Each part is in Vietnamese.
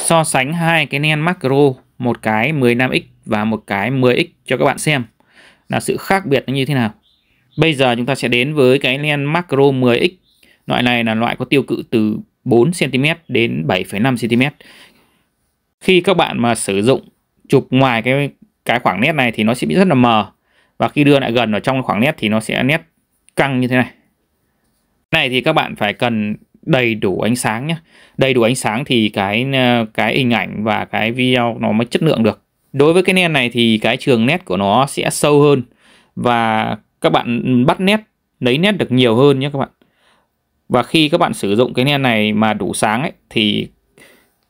so sánh hai cái nen macro một cái 15x và một cái 10x cho các bạn xem là sự khác biệt nó như thế nào bây giờ chúng ta sẽ đến với cái len macro 10x loại này là loại có tiêu cự từ 4 cm đến 7,5 cm khi các bạn mà sử dụng chụp ngoài cái cái khoảng nét này thì nó sẽ bị rất là mờ và khi đưa lại gần vào trong khoảng nét thì nó sẽ nét căng như thế này này thì các bạn phải cần đầy đủ ánh sáng nhé đầy đủ ánh sáng thì cái ờ, cái hình ảnh và cái video nó mới chất lượng được đối với cái nét này thì cái trường nét của nó sẽ sâu hơn và các bạn bắt nét lấy nét được nhiều hơn nhé các bạn và khi các bạn sử dụng cái nét này mà đủ sáng ấy thì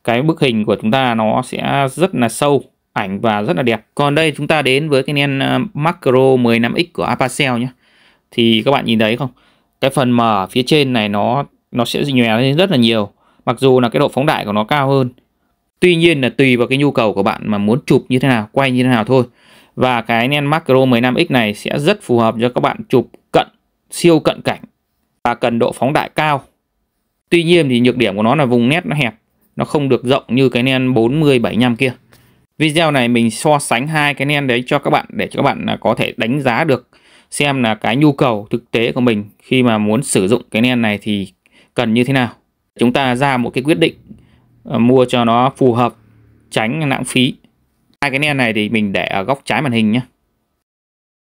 cái bức hình của chúng ta nó sẽ rất là sâu ảnh và rất là đẹp còn đây chúng ta đến với cái nét ờ, macro 15x của Apacel nhé thì các bạn nhìn thấy không cái phần mở phía trên này nó nó sẽ nhòe lên rất là nhiều mặc dù là cái độ phóng đại của nó cao hơn tuy nhiên là tùy vào cái nhu cầu của bạn mà muốn chụp như thế nào quay như thế nào thôi và cái Nen Macro 15X này sẽ rất phù hợp cho các bạn chụp cận siêu cận cảnh và cần độ phóng đại cao tuy nhiên thì nhược điểm của nó là vùng nét nó hẹp nó không được rộng như cái Nen 4075 kia video này mình so sánh hai cái Nen đấy cho các bạn để cho các bạn có thể đánh giá được xem là cái nhu cầu thực tế của mình khi mà muốn sử dụng cái Nen này thì cần như thế nào chúng ta ra một cái quyết định ờ, mua cho nó phù hợp tránh lãng phí hai cái nền này thì mình để ở góc trái màn hình nhé